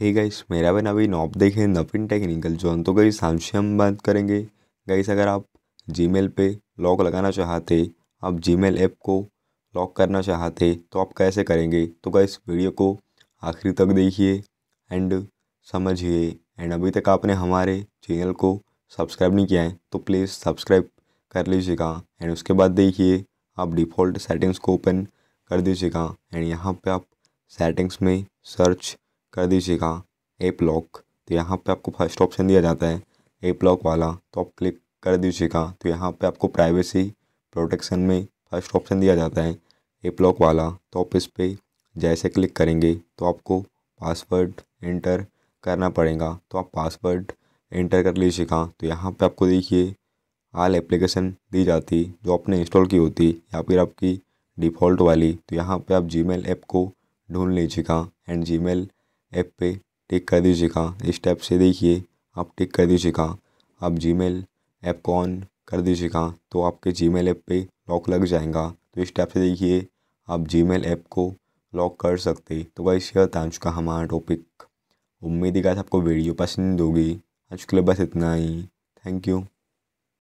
है गाइस मेरा बना भी नॉप देखें नवीन टेक्निकल जोन तो गाइस आज हम बात करेंगे गाइस अगर आप जीमेल पे लॉक लगाना चाहते आप जीमेल ऐप को लॉक करना चाहते तो आप कैसे करेंगे तो गई वीडियो को आखिरी तक देखिए एंड समझिए एंड अभी तक आपने हमारे चैनल को सब्सक्राइब नहीं किया है तो प्लीज़ सब्सक्राइब कर लीजिएगा एंड उसके बाद देखिए आप डिफ़ॉल्ट सेटिंग्स को ओपन कर दीजिएगा एंड यहाँ पे आप सेटिंग्स में सर्च कर दीजिएगा एप लॉक तो यहाँ पे आपको फर्स्ट ऑप्शन दिया जाता है एप लॉक वाला तो आप क्लिक कर दीजिएगा तो यहाँ पे आपको प्राइवेसी प्रोटेक्शन में फर्स्ट ऑप्शन दिया जाता है एप लॉक वाला तो आप इस पर जैसे क्लिक करेंगे तो आपको पासवर्ड एंटर करना पड़ेगा तो आप पासवर्ड एंटर कर लीजिएगा तो यहाँ पर आपको देखिए आल एप्लीकेशन दी जाती जो आपने इंस्टॉल की होती या फिर आपकी डिफ़ॉल्ट वाली तो यहाँ पे आप जी मेल ऐप को ढूंढ लीजिएगा एंड जी मेल ऐप पे टिक कर दीजिएगा इस टैप से देखिए आप टिक कर दीजिएगा आप जीमेल ऐप को ऑन कर दीजिएगा तो आपके जीमेल ऐप पे लॉक लग जाएगा तो इस टैप से देखिए आप जीमेल ऐप को लॉक कर सकते तो गाइस यह था आज का हमारा टॉपिक उम्मीद ही गाइस आपको वीडियो पसंद होगी आज के लिए बस इतना ही थैंक यू